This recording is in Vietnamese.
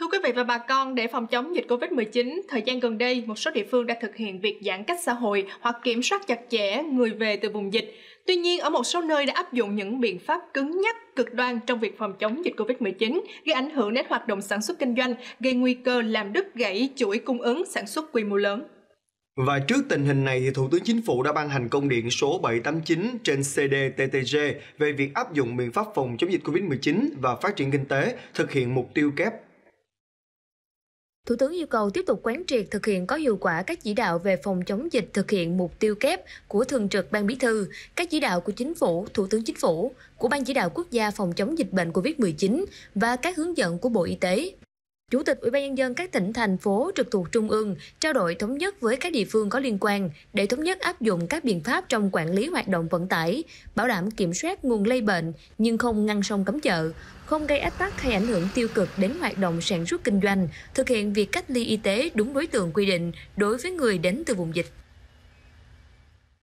Thưa quý vị và bà con, để phòng chống dịch COVID-19, thời gian gần đây, một số địa phương đã thực hiện việc giãn cách xã hội hoặc kiểm soát chặt chẽ người về từ vùng dịch. Tuy nhiên, ở một số nơi đã áp dụng những biện pháp cứng nhắc, cực đoan trong việc phòng chống dịch COVID-19, gây ảnh hưởng đến hoạt động sản xuất kinh doanh, gây nguy cơ làm đứt gãy chuỗi cung ứng sản xuất quy mô lớn. Và trước tình hình này, thì Thủ tướng Chính phủ đã ban hành công điện số 789 trên CDTTG về việc áp dụng biện pháp phòng chống dịch COVID-19 và phát triển kinh tế, thực hiện mục tiêu kép Thủ tướng yêu cầu tiếp tục quán triệt thực hiện có hiệu quả các chỉ đạo về phòng chống dịch thực hiện mục tiêu kép của Thường trực Ban Bí thư, các chỉ đạo của Chính phủ, Thủ tướng Chính phủ, của Ban chỉ đạo quốc gia phòng chống dịch bệnh COVID-19 và các hướng dẫn của Bộ Y tế Chủ tịch Ủy ban nhân dân các tỉnh thành phố trực thuộc trung ương trao đổi thống nhất với các địa phương có liên quan để thống nhất áp dụng các biện pháp trong quản lý hoạt động vận tải, bảo đảm kiểm soát nguồn lây bệnh nhưng không ngăn sông cấm chợ, không gây ách tắc hay ảnh hưởng tiêu cực đến hoạt động sản xuất kinh doanh, thực hiện việc cách ly y tế đúng đối tượng quy định đối với người đến từ vùng dịch.